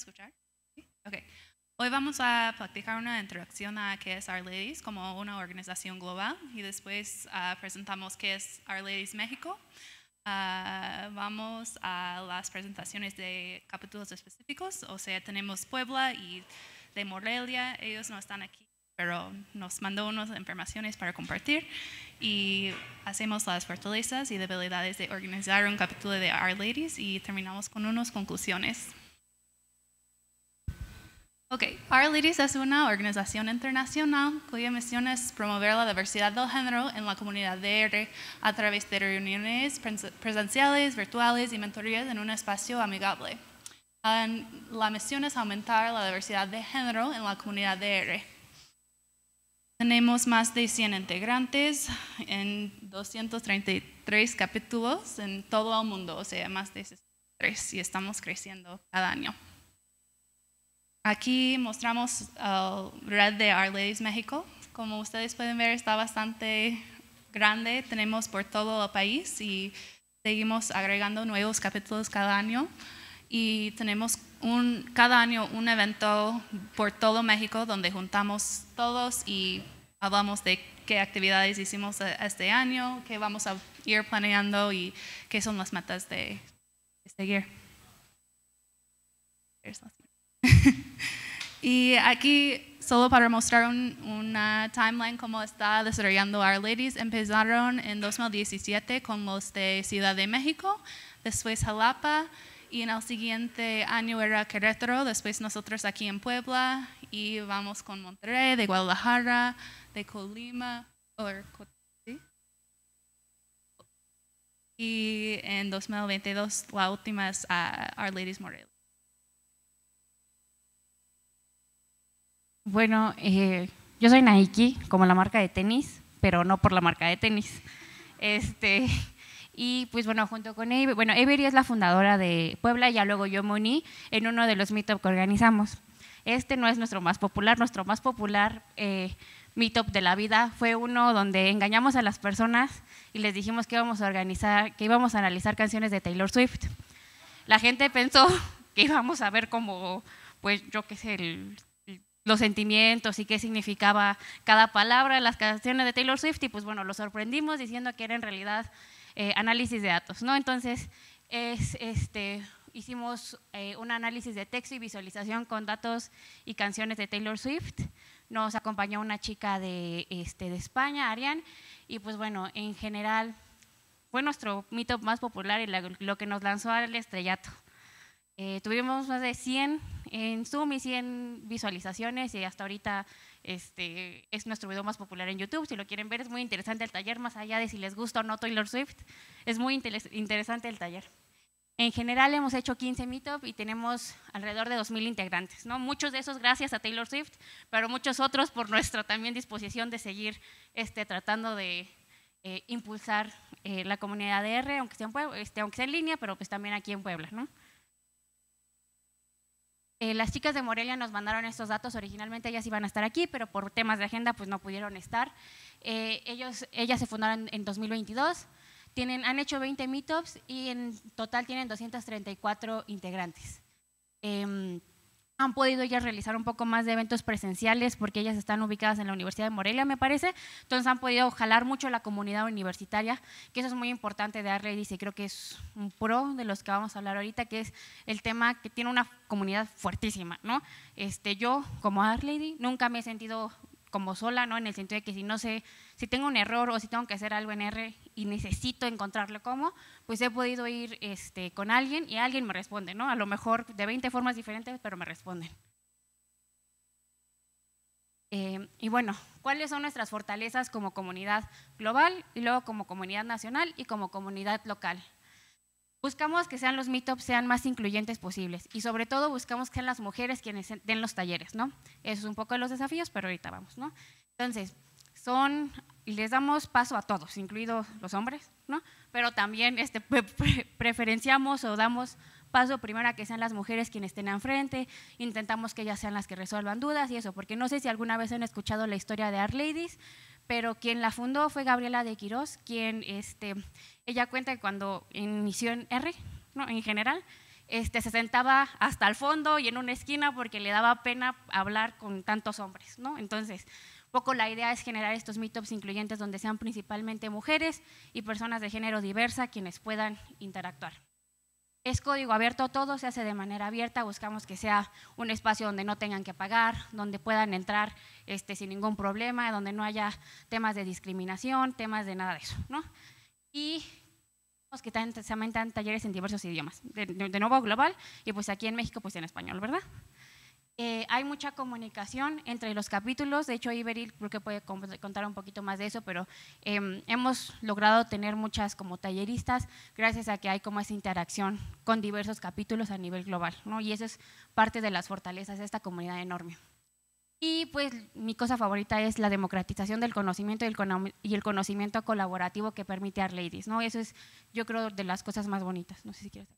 escuchar? Hoy vamos a practicar una introducción a qué es Our Ladies como una organización global y después ah, presentamos qué es Our Ladies México. Ah, vamos a las presentaciones de capítulos específicos, o sea, tenemos Puebla y de Morelia, ellos no están aquí, pero nos mandó unas informaciones para compartir y hacemos las fortalezas y debilidades de organizar un capítulo de Our Ladies y terminamos con unas conclusiones. Ok, Our Ladies es una organización internacional cuya misión es promover la diversidad del género en la comunidad de R a través de reuniones presenciales, virtuales y mentorías en un espacio amigable. Um, la misión es aumentar la diversidad de género en la comunidad de R. Tenemos más de 100 integrantes en 233 capítulos en todo el mundo, o sea, más de 63 y estamos creciendo cada año. Aquí mostramos el uh, red de Our Ladies México. Como ustedes pueden ver, está bastante grande. Tenemos por todo el país y seguimos agregando nuevos capítulos cada año. Y tenemos un, cada año un evento por todo México donde juntamos todos y hablamos de qué actividades hicimos e, este año, qué vamos a ir planeando y qué son las metas de, de seguir. y aquí, solo para mostrar una timeline cómo está desarrollando Our Ladies, empezaron en 2017 con los de Ciudad de México, después Jalapa, y en el siguiente año era Querétaro, después nosotros aquí en Puebla, y vamos con Monterrey, de Guadalajara, de Colima, y en 2022 la última es Our Ladies Morelos. Bueno, eh, yo soy Nike, como la marca de tenis, pero no por la marca de tenis. Este, y pues bueno, junto con Avery, bueno, Avery es la fundadora de Puebla, y luego yo me uní en uno de los meetups que organizamos. Este no es nuestro más popular, nuestro más popular eh, meetup de la vida fue uno donde engañamos a las personas y les dijimos que íbamos a organizar, que íbamos a analizar canciones de Taylor Swift. La gente pensó que íbamos a ver como, pues yo qué sé, el los sentimientos y qué significaba cada palabra de las canciones de Taylor Swift y pues bueno, lo sorprendimos diciendo que era en realidad eh, análisis de datos, ¿no? Entonces, es, este, hicimos eh, un análisis de texto y visualización con datos y canciones de Taylor Swift. Nos acompañó una chica de, este, de España, Ariane, y pues bueno, en general fue nuestro mito más popular y lo que nos lanzó al estrellato. Eh, tuvimos más de 100 en Zoom y 100 visualizaciones y hasta ahorita este, es nuestro video más popular en YouTube. Si lo quieren ver, es muy interesante el taller, más allá de si les gusta o no Taylor Swift, es muy interesante el taller. En general hemos hecho 15 meetups y tenemos alrededor de 2.000 integrantes. ¿no? Muchos de esos gracias a Taylor Swift, pero muchos otros por nuestra también disposición de seguir este, tratando de eh, impulsar eh, la comunidad de R, este, aunque sea, en, línea, pero pues también aquí en Puebla. ¿no? Eh, las chicas de Morelia nos mandaron estos datos, originalmente ellas iban a estar aquí, pero por temas de agenda pues no pudieron estar. Eh, ellos, ellas se fundaron en 2022, tienen, han hecho 20 meetups y en total tienen 234 integrantes. Em, han podido ya realizar un poco más de eventos presenciales porque ellas están ubicadas en la Universidad de Morelia, me parece. Entonces han podido jalar mucho la comunidad universitaria, que eso es muy importante de darle, dice, creo que es un pro de los que vamos a hablar ahorita, que es el tema que tiene una comunidad fuertísima, ¿no? Este, yo, como Art Lady, nunca me he sentido como sola, ¿no? En el sentido de que si no sé, si tengo un error o si tengo que hacer algo en R y necesito encontrarlo cómo, pues he podido ir este, con alguien y alguien me responde, ¿no? A lo mejor de 20 formas diferentes, pero me responden. Eh, y bueno, ¿cuáles son nuestras fortalezas como comunidad global y luego como comunidad nacional y como comunidad local? Buscamos que sean los meetups sean más incluyentes posibles y sobre todo buscamos que sean las mujeres quienes den los talleres, ¿no? Eso es un poco de los desafíos, pero ahorita vamos, ¿no? Entonces, son les damos paso a todos, incluidos los hombres, ¿no? Pero también este, preferenciamos o damos paso primero a que sean las mujeres quienes estén frente, intentamos que ellas sean las que resuelvan dudas y eso, porque no sé si alguna vez han escuchado la historia de art Ladies, pero quien la fundó fue Gabriela de Quirós, quien este, ella cuenta que cuando inició en R, ¿no? en general, este, se sentaba hasta el fondo y en una esquina porque le daba pena hablar con tantos hombres. ¿no? Entonces, poco la idea es generar estos meetups incluyentes donde sean principalmente mujeres y personas de género diversa quienes puedan interactuar. Es código abierto, todo se hace de manera abierta, buscamos que sea un espacio donde no tengan que pagar, donde puedan entrar este, sin ningún problema, donde no haya temas de discriminación, temas de nada de eso, ¿no? Y que también dan talleres en diversos idiomas, de nuevo global, y pues aquí en México pues en español, ¿verdad? Eh, hay mucha comunicación entre los capítulos, de hecho Iberil creo que puede contar un poquito más de eso, pero em, hemos logrado tener muchas como talleristas gracias a que hay como esa interacción con diversos capítulos a nivel global, ¿no? y eso es parte de las fortalezas de esta comunidad enorme. Y pues mi cosa favorita es la democratización del conocimiento y el, conocimiento colaborativo que permite a Ladies, ¿no? Eso es, yo creo, de las cosas más bonitas. No sé si quieres.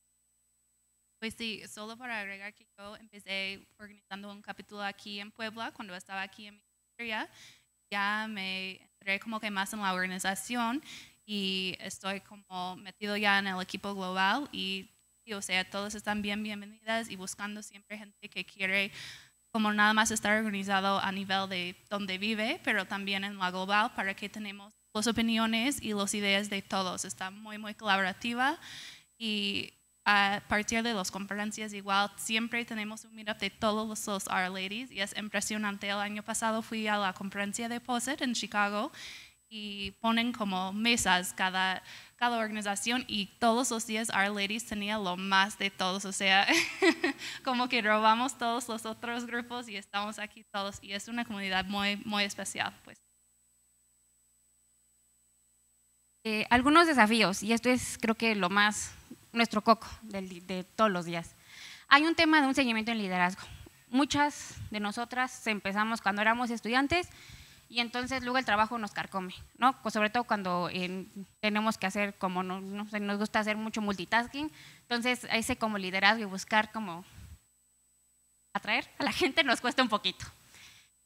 Pues sí, solo para agregar que yo empecé organizando un capítulo aquí en Puebla cuando estaba aquí en mi historia. Ya me entré como que más en la organización y estoy como metido ya en el equipo global y, o sea, todos están bien bienvenidas y buscando siempre gente que quiere como nada más estar organizado a nivel de donde vive, pero también en la global para que tenemos las opiniones y las ideas de todos. Está muy, muy colaborativa y a partir de las conferencias igual siempre tenemos un meetup de todos los, Ladies y es impresionante. El año pasado fui a la conferencia de POSET en Chicago y ponen como mesas cada, cada organización y todos los días Our Ladies tenía lo más de todos, o sea, como que robamos todos los otros grupos y estamos aquí todos y es una comunidad muy, muy especial. Pues. Eh, algunos desafíos y esto es creo que lo más nuestro coco de todos los días. Hay un tema de un seguimiento en liderazgo. Muchas de nosotras empezamos cuando éramos estudiantes y entonces luego el trabajo nos carcome, ¿no? sobre todo cuando tenemos que hacer, como nos gusta hacer mucho multitasking, entonces ese como liderazgo y buscar como atraer a la gente nos cuesta un poquito.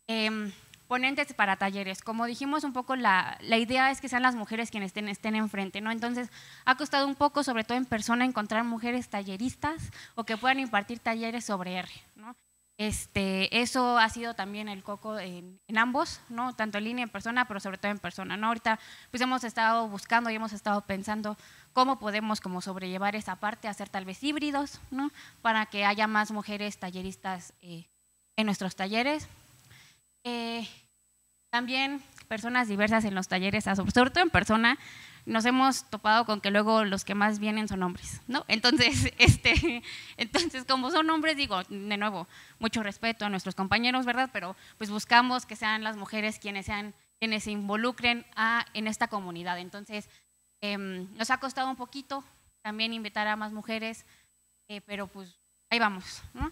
Em, ponentes para talleres. Como dijimos un poco, la, la idea es que sean las mujeres quienes estén, estén enfrente, ¿no? Entonces, ha costado un poco, sobre todo en persona, encontrar mujeres talleristas o que puedan impartir talleres sobre R, ¿no? Este, eso ha sido también el coco en, en, ambos, ¿no? tanto en línea en persona, pero sobre todo en persona. ¿no? Ahorita pues hemos estado buscando y hemos estado pensando cómo podemos como sobrellevar esa parte, hacer tal vez híbridos, ¿no? para que haya más mujeres talleristas eh, en nuestros talleres. Eh, también personas diversas en los talleres, sobre todo en persona, nos hemos topado con que luego los que más vienen son hombres, ¿no? Entonces, este, entonces como son hombres, digo, de nuevo, mucho respeto a nuestros compañeros, ¿verdad? Pero pues buscamos que sean las mujeres quienes sean, quienes se involucren a, en esta comunidad. Entonces, em, nos ha costado un poquito también invitar a más mujeres, eh, pero pues ahí vamos, ¿no?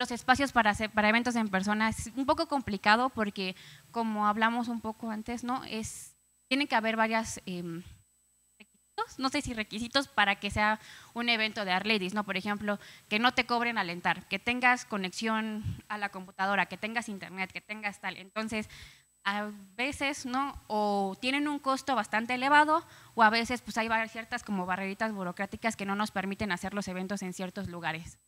los espacios para, para eventos en persona es un poco complicado porque, como hablamos un poco antes, ¿no? Es, tiene que haber varios em, Eh, no sé si requisitos para que sea un evento de Arledis, ¿no? Por ejemplo, que no te cobren alentar, que tengas conexión a la computadora, que tengas internet, que tengas tal. Entonces, a veces, ¿no? O tienen un costo bastante elevado o a veces pues hay ciertas como barreritas burocráticas que no nos permiten hacer los eventos en ciertos lugares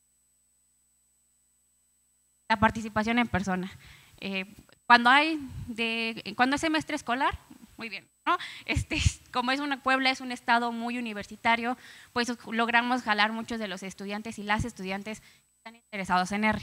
la participación en persona. Eh, cuando, hay de, cuando es semestre escolar, muy bien, ¿no? Este, como es una Puebla, es un estado muy universitario, pues logramos jalar muchos de los estudiantes y las estudiantes están interesados en R.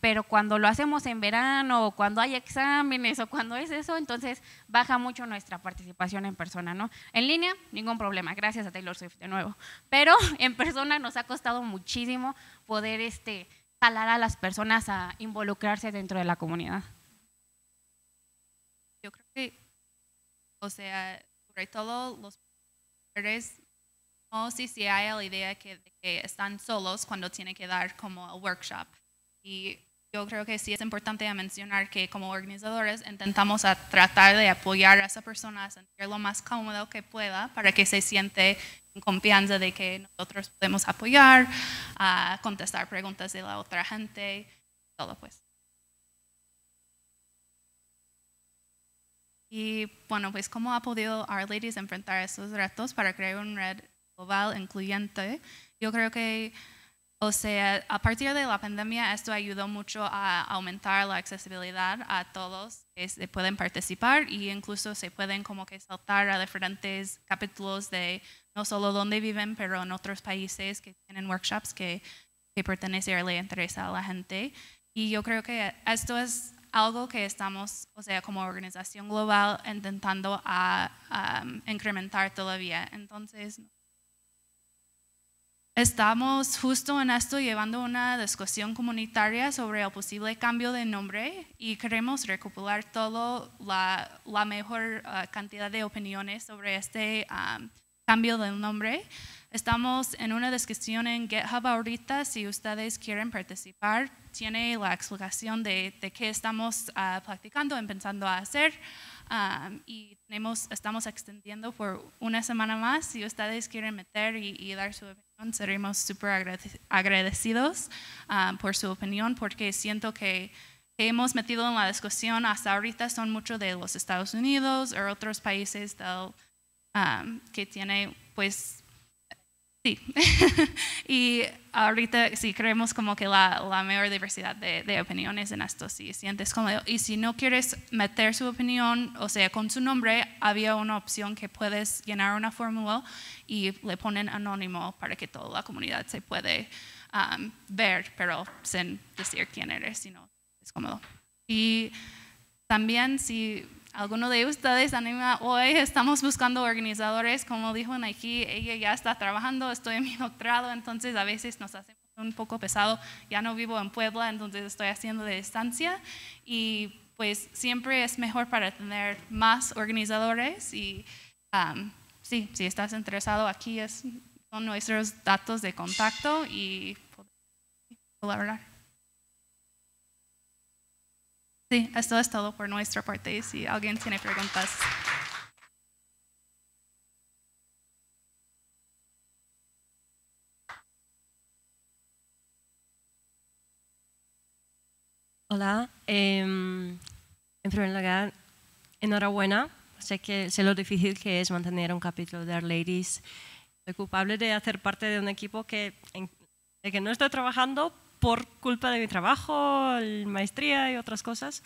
Pero cuando lo hacemos en verano, o cuando hay exámenes, o cuando es eso, entonces baja mucho nuestra participación en persona, ¿no? En línea, ningún problema, gracias a Taylor Swift de nuevo. Pero en persona nos ha costado muchísimo poder este, a las personas a involucrarse dentro de la comunidad. Yo creo que, o sea, sobre todo los mujeres, no sé si hay la idea que, que están solos cuando tienen que dar como el workshop. Y yo creo que sí es importante mencionar que como organizadores intentamos a tratar de apoyar a esa persona a sentir lo más cómodo que pueda para que se siente en confianza de que nosotros podemos apoyar, a contestar preguntas de la otra gente, todo pues. Y bueno, pues cómo ha podido Our Ladies enfrentar esos retos para crear una red global incluyente. Yo creo que o sea, a partir de la pandemia esto ayudó mucho a aumentar la accesibilidad a todos que se pueden participar y incluso se pueden como que saltar a diferentes capítulos de no solo donde viven, pero en otros países que tienen workshops que, pertenecen y le interesa a la gente. Y yo creo que esto es algo que estamos, o sea, como organización global, intentando a um, incrementar todavía. Entonces, Estamos justo en esto llevando una discusión comunitaria sobre el posible cambio de nombre y queremos recopilar toda la, mejor ah, cantidad de opiniones sobre este ah, cambio de nombre. Estamos en una discusión en GitHub ahorita. Si ustedes quieren participar, tiene la explicación de, de qué estamos ah, practicando empezando pensando a hacer. y tenemos, estamos extendiendo por una semana más. Si ustedes quieren meter y, dar su opinión, seremos súper agradecidos ah, por su opinión, porque siento que, que hemos metido en la discusión hasta ahorita son muchos de los Estados Unidos o otros países del Um, que tiene pues Sí, y ahorita sí creemos como que la, la mayor diversidad de, opiniones en esto, si sientes cómodo. Y si no quieres meter su opinión, o sea, con su nombre, había una opción que puedes llenar una fórmula y le ponen anónimo para que toda la comunidad se puede um, ver, pero sin decir quién eres, si no es cómodo. Y también si alguno de ustedes anima, hoy estamos buscando organizadores, como dijo Nike, ella ya está trabajando, estoy en mi doctorado, entonces a veces nos hace un poco pesado, ya no vivo en Puebla, entonces estoy haciendo de distancia y pues siempre es mejor para tener más organizadores y sí, si estás interesado aquí es, son nuestros datos de contacto y colaborar. Sí, esto es todo por nuestra parte. Si alguien tiene preguntas. Hola. Eh, en primer lugar, enhorabuena. Sé que sé lo difícil que es mantener un capítulo de Our Ladies. Soy culpable de hacer parte de un equipo que, de que no estoy trabajando, por culpa de mi trabajo, maestría y otras cosas,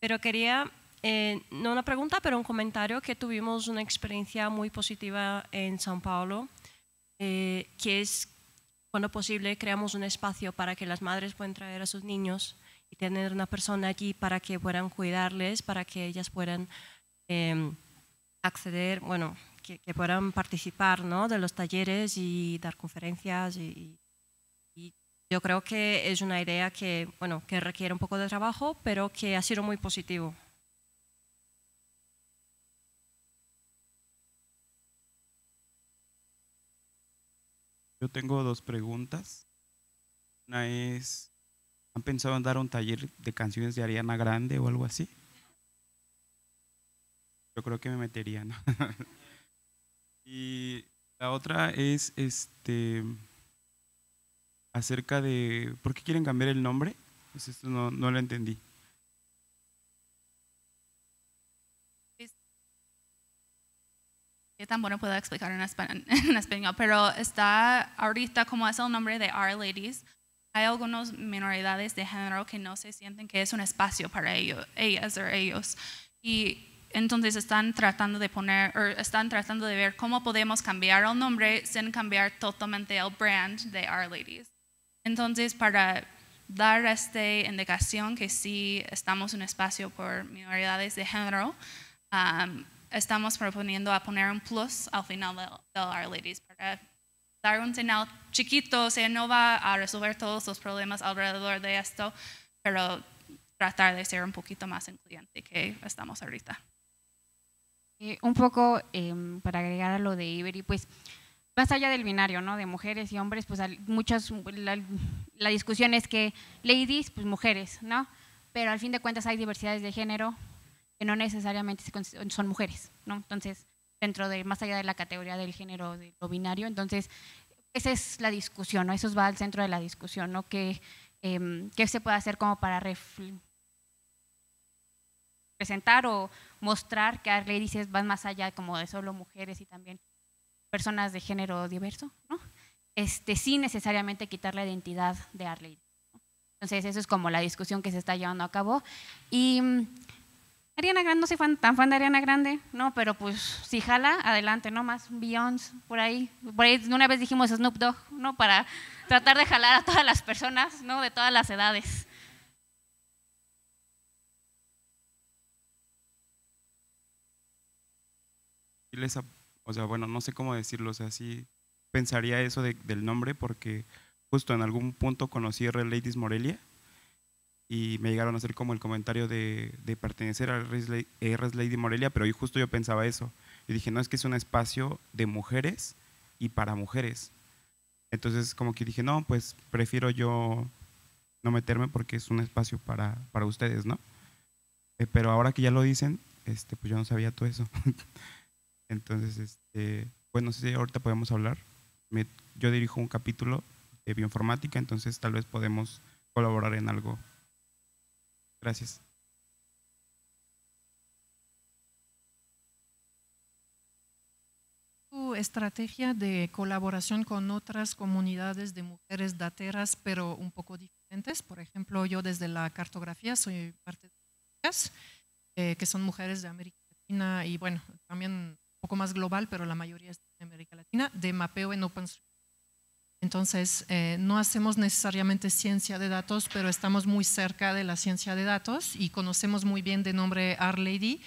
pero quería, eh, no una pregunta, pero un comentario que tuvimos una experiencia muy positiva en São Paulo, eh, que es cuando posible creamos un espacio para que las madres puedan traer a sus niños y tener una persona allí para que puedan cuidarles, para que ellas puedan em, acceder, bueno, que, puedan participar ¿no? de los talleres y dar conferencias y yo creo que es una idea que, bueno, que requiere un poco de trabajo, pero que ha sido muy positivo. Yo tengo dos preguntas. Una es, ¿han pensado en dar un taller de canciones de Ariana Grande o algo así? Yo creo que me metería, ¿no? y la otra es, este, acerca de por qué quieren cambiar el nombre. Pues esto no, no lo entendí. qué tan bueno puedo explicar en, español, pero está ahorita como es el nombre de Our Ladies, hay algunas minoridades de género que no se sienten que es un espacio para ellos, ellas o ellos. Y entonces están tratando de poner, están tratando de ver cómo podemos cambiar el nombre sin cambiar totalmente el brand de Our Ladies. Entonces, para dar esta indicación que sí estamos en un espacio por minoridades de género, um, estamos proponiendo a poner un plus al final del de Ladies para dar un señal chiquito, o sea, no va a resolver todos los problemas alrededor de esto, pero tratar de ser un poquito más incluyente que estamos ahorita. Eh, un poco em, para agregar a lo de Iberi, pues más allá del binario, ¿no? De mujeres y hombres, pues muchas, la, discusión es que ladies, pues mujeres, ¿no? Pero al fin de cuentas hay diversidades de género que no necesariamente son mujeres, ¿no? Entonces, dentro de, más allá de la categoría del género de lo binario, entonces, esa es la discusión, ¿no? Eso va al centro de la discusión, ¿no? Que, em, ¿Qué se puede hacer como para presentar o mostrar que ladies van más allá como de solo mujeres y también personas de género diverso, ¿no? Este, sin necesariamente quitar la identidad de Harley. Entonces, eso es como la discusión que se está llevando a cabo. Y mm, Ariana Grande, no soy fan, tan fan de Ariana Grande, ¿no? Pero pues si jala, adelante, ¿no? Más Beyoncé, por ahí. Por ahí una vez dijimos Snoop Dogg, ¿no? Para tratar de jalar a todas las personas, ¿no? De todas las edades. les o sea, bueno, no sé cómo decirlo, o sea, sí pensaría eso del nombre porque justo en algún punto conocí a Red Ladies Morelia y me llegaron a hacer como el comentario de, pertenecer a eh, Red Lady Morelia, pero hoy justo yo pensaba eso. Y dije, no, es que es un espacio de mujeres y para mujeres. Entonces como que dije, no, pues prefiero yo no meterme porque es un espacio para, para ustedes, ¿no? Eh, pero ahora que ya lo dicen, este, pues yo no sabía todo eso. Entonces, este, bueno pues, sé si ahorita podemos hablar. yo dirijo un capítulo de bioinformática, entonces tal vez podemos colaborar en algo. Gracias. estrategia de colaboración con otras comunidades de mujeres dateras, pero un poco diferentes. Por ejemplo, yo desde la cartografía soy parte de las eh, que son mujeres de América Latina y bueno, también poco más global, pero la mayoría es en América Latina, de mapeo en Source. Entonces, eh, no hacemos necesariamente ciencia de datos, pero estamos muy cerca de la ciencia de datos y conocemos muy bien de nombre r Lady,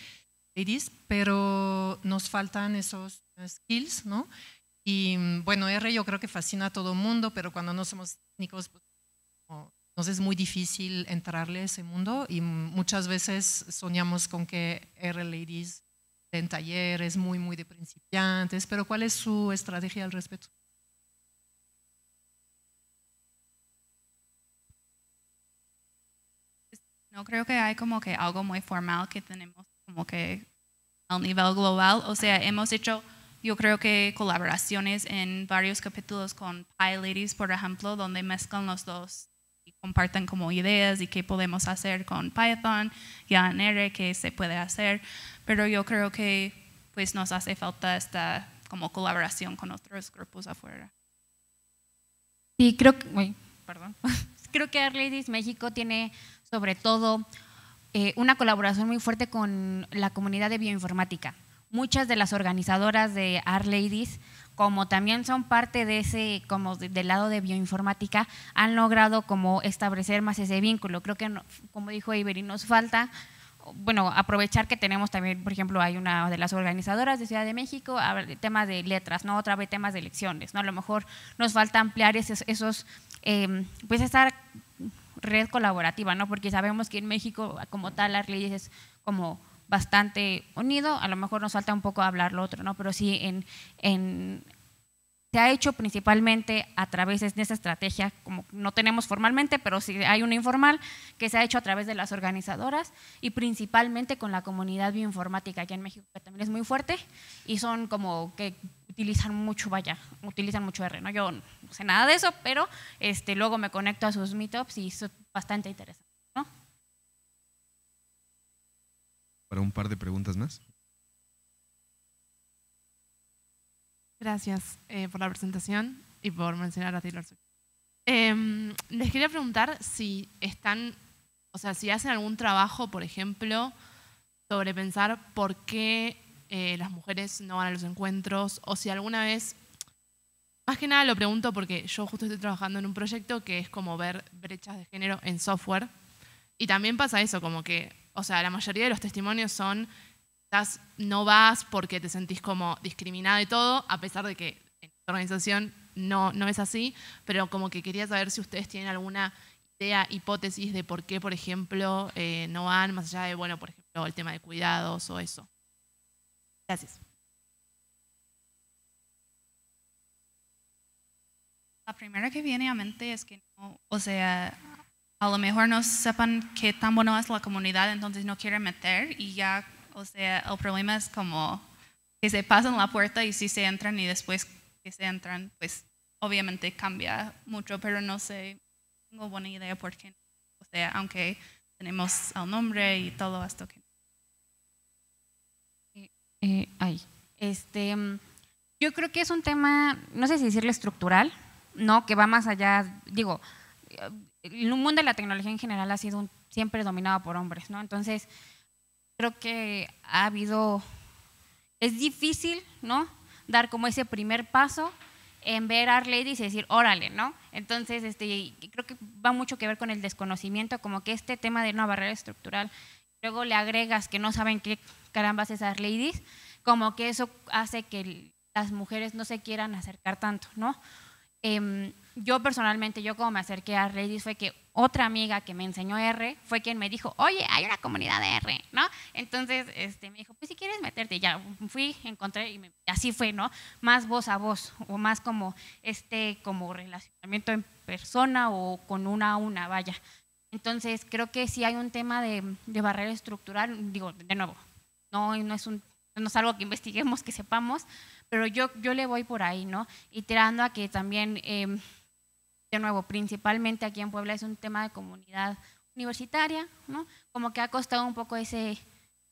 Ladies, pero nos faltan esos eh, skills, ¿no? Y mm, bueno, R yo creo que fascina a todo mundo, pero cuando no somos técnicos, pues, nos es muy difícil entrarle a ese mundo y muchas veces soñamos con que R Ladies en talleres muy, muy de principiantes, pero ¿cuál es su estrategia al respecto? No creo que hay como que algo muy formal que tenemos como que al nivel global. O sea, hemos hecho, yo creo que colaboraciones en varios capítulos con Pie Ladies, por ejemplo, donde mezclan los dos compartan como ideas y qué podemos hacer con Python y ANR, qué se puede hacer, pero yo creo que pues nos hace falta esta como colaboración con otros grupos afuera. Sí, creo que, perdón. creo que Ladies México tiene sobre todo eh, una colaboración muy fuerte con la comunidad de bioinformática. Muchas de las organizadoras de Art Ladies como también son parte de ese, como del lado de bioinformática, han logrado como establecer más ese vínculo. Creo que, como dijo Iberi, nos falta bueno, aprovechar que tenemos también, por ejemplo, hay una de las organizadoras de Ciudad de México, temas de letras, ¿no? Otra vez temas de elecciones, ¿no? A lo mejor nos falta ampliar esos, em, pues esa red colaborativa, ¿no? Porque sabemos que en México, como tal, las leyes es como bastante unido, a lo mejor nos falta un poco hablar lo otro, ¿no? pero sí en, se ha hecho principalmente a través de esa estrategia, como no tenemos formalmente, pero sí hay una informal, que se ha hecho a través de las organizadoras y principalmente con la comunidad bioinformática aquí en México, que también es muy fuerte y son como que utilizan mucho, vaya, utilizan mucho R, ¿no? Yo no sé nada de eso, pero este, luego me conecto a sus meetups y es bastante interesante. para un par de preguntas más. Gracias eh, por la presentación y por mencionar a Taylor em, les quería preguntar si están, o sea, si hacen algún trabajo, por ejemplo, sobre pensar por qué eh, las mujeres no van a los encuentros o si alguna vez, más que nada lo pregunto porque yo justo estoy trabajando en un proyecto que es como ver brechas de género en software y también pasa eso, como que o sea, la mayoría de los testimonios son, estás, no vas porque te sentís como discriminada y todo, a pesar de que en esta organización no, no es así, pero como que quería saber si ustedes tienen alguna idea, hipótesis de por qué, por ejemplo, eh, no van, más allá de, bueno, por ejemplo, el tema de cuidados o eso. Gracias. La primera que viene a mente es que no, o sea, a lo mejor no sepan qué tan bueno es la comunidad, entonces no quieren meter y ya, o sea, el problema es como que se pasan la puerta y si se entran y después que se entran, pues obviamente cambia mucho, pero no sé, tengo buena idea por qué, o sea, aunque tenemos el nombre y todo esto que... Eh, eh, este, mm, yo creo que es un tema, no sé si decirlo estructural, ¿no? Que va más allá, digo, el mundo de la tecnología en general ha sido siempre dominado por hombres, ¿no? Entonces, creo que ha habido, es difícil, ¿no? Dar como ese primer paso en ver a Our ladies y decir, órale, ¿no? Entonces, este, creo que va mucho que ver con el desconocimiento, como que este tema de una barrera estructural, luego le agregas que no saben qué carambas es Our Ladies, como que eso hace que las mujeres no se quieran acercar tanto, ¿no? Em, yo personalmente, yo como me acerqué a Redis fue que otra amiga que me enseñó R fue quien me dijo, oye, hay una comunidad de R, ¿no? Entonces este, me dijo, pues si quieres meterte, ya fui, encontré, y así fue, ¿no? Más voz a voz, o más como este como relacionamiento en persona o con una a una, vaya. Entonces creo que sí hay un tema de, barrera estructural, digo, de nuevo, no, no, es un, no es algo que investiguemos, que sepamos, pero yo, yo le voy por ahí, ¿no? Y tirando a que también, em, de nuevo, principalmente aquí en Puebla es un tema de comunidad universitaria, ¿no? Como que ha costado un poco ese,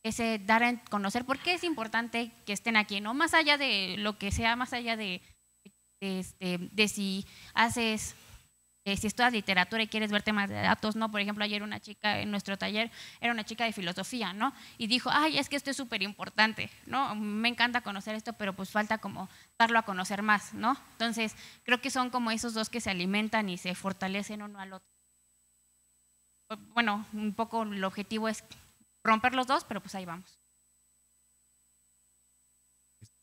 ese dar a conocer por qué es importante que estén aquí, ¿no? Más allá de lo que sea, más allá de, de, este, de si haces si estudias literatura y quieres ver temas de datos, ¿no? Por ejemplo, ayer una chica en nuestro taller era una chica de filosofía, ¿no? Y dijo, ay, es que esto es súper importante, ¿no? Me encanta conocer esto, pero pues falta como darlo a conocer más, ¿no? Entonces, creo que son como esos dos que se alimentan y se fortalecen uno al otro. Bueno, un poco el objetivo es romper los dos, pero pues ahí vamos.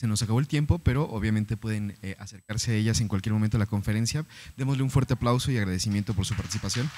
Se nos acabó el tiempo, pero obviamente pueden eh, acercarse a ellas en cualquier momento de la conferencia. Démosle un fuerte aplauso y agradecimiento por su participación.